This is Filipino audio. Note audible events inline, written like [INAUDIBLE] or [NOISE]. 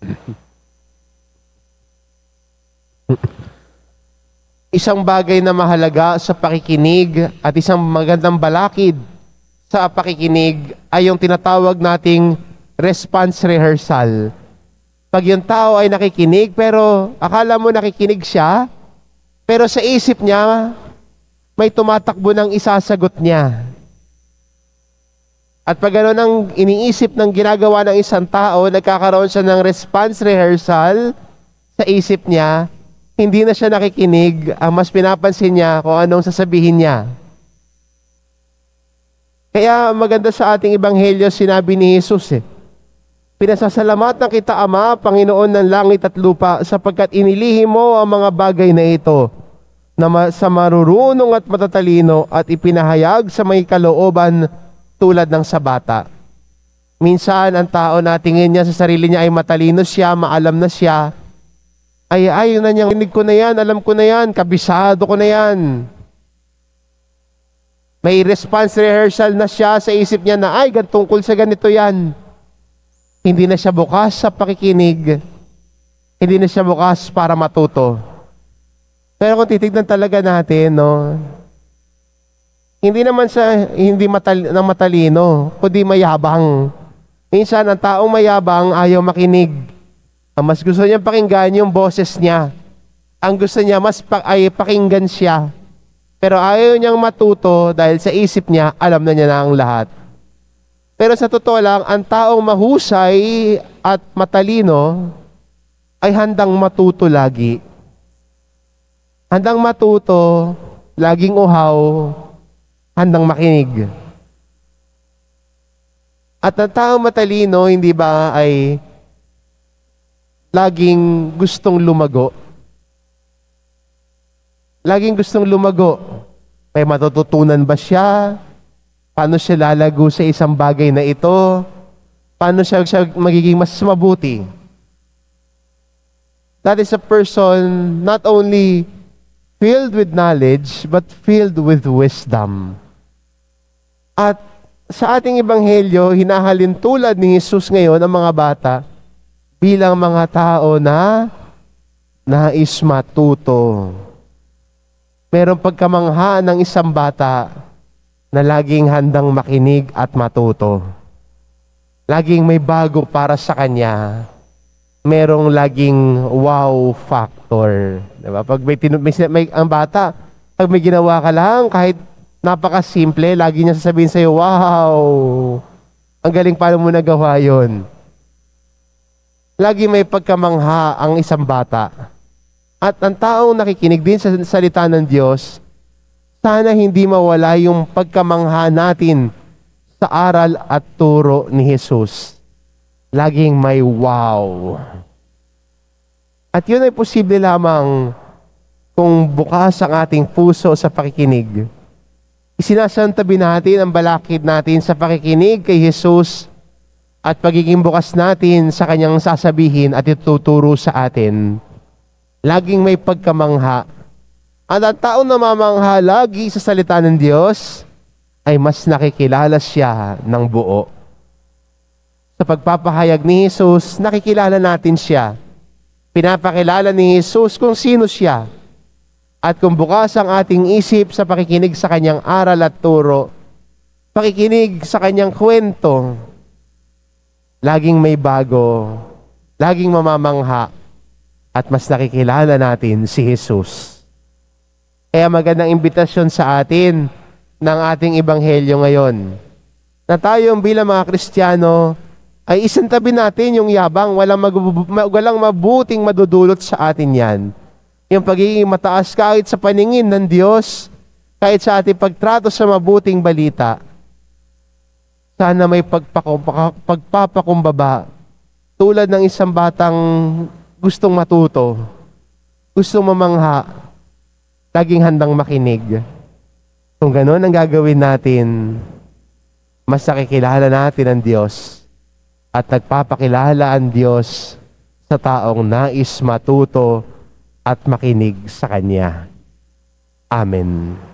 [LAUGHS] Isang bagay na mahalaga sa pakikinig at isang magandang balakid sa pakikinig ay yung tinatawag nating response rehearsal. Pag yung tao ay nakikinig pero akala mo nakikinig siya, pero sa isip niya, may tumatakbo ng isasagot niya. At pag ganun ang iniisip ng ginagawa ng isang tao, nagkakaroon siya ng response rehearsal sa isip niya, hindi na siya nakikinig, ang mas pinapansin niya kung anong sasabihin niya. Kaya maganda sa ating ebanghelyo sinabi ni Jesus eh, Pinasasalamatan kita Ama, Panginoon ng langit at lupa, sapagkat inilihim mo ang mga bagay na ito na sa marurunong at matatalino at ipinahayag sa may kalooban tulad ng sa bata. Minsan, ang tao na tingin niya sa sarili niya ay matalino siya, maalam na siya. Ay, ayaw na niya, rinig ko na yan, alam ko na yan, kabisado ko na yan. May response rehearsal na siya sa isip niya na, ay, tungkol sa ganito yan. Hindi na siya bukas sa pakikinig. Hindi na siya bukas para matuto. Pero kung titignan talaga natin, no, hindi naman sa hindi matal, na matalino, kundi mayabang. Minsan, ang taong mayabang ayaw makinig. Ang mas gusto niya pakinggan yung boses niya. Ang gusto niya mas pa, ay pakinggan siya. Pero ayaw niyang matuto dahil sa isip niya, alam na niya na ang lahat. Pero sa totoo lang, ang taong mahusay at matalino ay handang matuto lagi. Handang matuto, laging uhaw, handang makinig. At ang tao matalino, hindi ba ay laging gustong lumago? Laging gustong lumago. May matututunan ba siya? Paano siya lalago sa isang bagay na ito? Paano siya, siya magiging mas mabuti? That is a person not only filled with knowledge, but filled with wisdom. At sa ating ebanghelyo, hinahalin tulad ni Jesus ngayon ang mga bata bilang mga tao na nais matuto. Merong pagkamangha ng isang bata na laging handang makinig at matuto. Laging may bago para sa kanya. Merong laging wow factor. Diba? Pag may, tinu- may, may, ang bata, pag may ginawa ka lang, kahit napakasimple. Lagi niya sasabihin sa iyo, wow, ang galing paano mo nagawa yon. Lagi may pagkamangha ang isang bata. At ang taong nakikinig din sa salita ng Diyos, sana hindi mawala yung pagkamangha natin sa aral at turo ni Jesus. Laging may wow. At yun ay posible lamang kung bukas ang ating puso sa pakikinig Isinasantabi natin ang balakid natin sa pakikinig kay Jesus at pagiging bukas natin sa kanyang sasabihin at ituturo sa atin. Laging may pagkamangha. At ang tao na mamangha lagi sa salita ng Diyos ay mas nakikilala siya ng buo. Sa pagpapahayag ni Jesus, nakikilala natin siya. Pinapakilala ni Jesus kung sino siya at kung bukas ang ating isip sa pakikinig sa kanyang aral at turo, pakikinig sa kanyang kwento, laging may bago, laging mamamangha, at mas nakikilala natin si Jesus. Kaya magandang imbitasyon sa atin ng ating ebanghelyo ngayon na tayong bilang mga Kristiyano ay isang tabi natin yung yabang, walang, mabubu- walang mabuting madudulot sa atin yan yung pagiging mataas kahit sa paningin ng Diyos, kahit sa ating pagtrato sa mabuting balita, sana may pagpapakumbaba tulad ng isang batang gustong matuto, gustong mamangha, laging handang makinig. Kung ganun ang gagawin natin, mas nakikilala natin ang Diyos at nagpapakilala ang Diyos sa taong nais matuto at makinig sa Kanya. Amen.